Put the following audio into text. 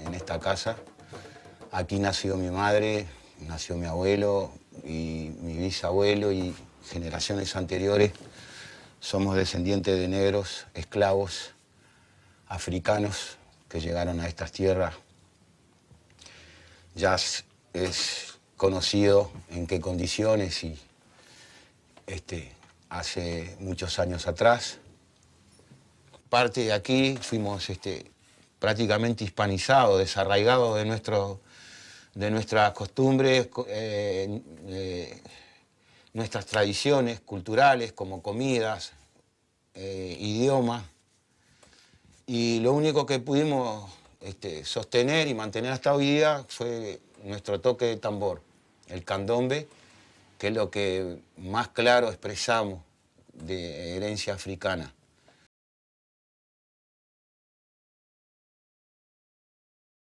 En esta casa, aquí nació mi madre, nació mi abuelo y mi bisabuelo y generaciones anteriores. Somos descendientes de negros, esclavos, africanos que llegaron a estas tierras. Ya es conocido en qué condiciones y este, hace muchos años atrás. Parte de aquí fuimos este, prácticamente hispanizados, desarraigados de, nuestras costumbres, eh, eh, nuestras tradiciones culturales como comidas, eh, idiomas. Y lo único que pudimos este, sostener y mantener hasta hoy día fue nuestro toque de tambor, el candombe que es lo que más claro expresamos de herencia africana.